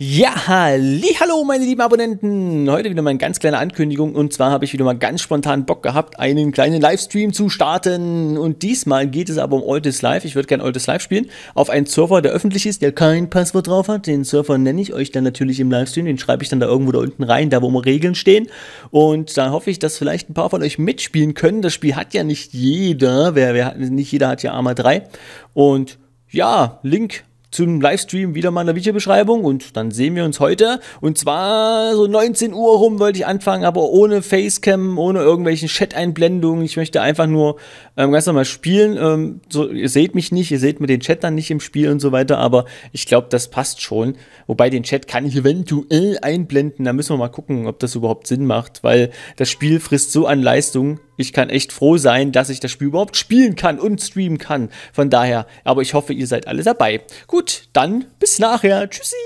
Ja, halli, hallo meine lieben Abonnenten. Heute wieder mal eine ganz kleine Ankündigung und zwar habe ich wieder mal ganz spontan Bock gehabt, einen kleinen Livestream zu starten und diesmal geht es aber um Oldest Live. Ich würde gerne Oldest Live spielen auf einen Server, der öffentlich ist, der kein Passwort drauf hat. Den Server nenne ich euch dann natürlich im Livestream, den schreibe ich dann da irgendwo da unten rein, da wo immer Regeln stehen und da hoffe ich, dass vielleicht ein paar von euch mitspielen können. Das Spiel hat ja nicht jeder, wer, wer nicht jeder hat ja Arma 3 und ja, Link zum Livestream wieder mal in der Videobeschreibung und dann sehen wir uns heute. Und zwar so 19 Uhr rum wollte ich anfangen, aber ohne Facecam, ohne irgendwelchen Chat-Einblendungen. Ich möchte einfach nur ähm, ganz normal spielen. Ähm, so, ihr seht mich nicht, ihr seht mir den Chat dann nicht im Spiel und so weiter, aber ich glaube, das passt schon. Wobei den Chat kann ich eventuell einblenden. Da müssen wir mal gucken, ob das überhaupt Sinn macht, weil das Spiel frisst so an Leistung, ich kann echt froh sein, dass ich das Spiel überhaupt spielen kann und streamen kann. Von daher, aber ich hoffe, ihr seid alle dabei. Gut, dann bis nachher. Tschüssi.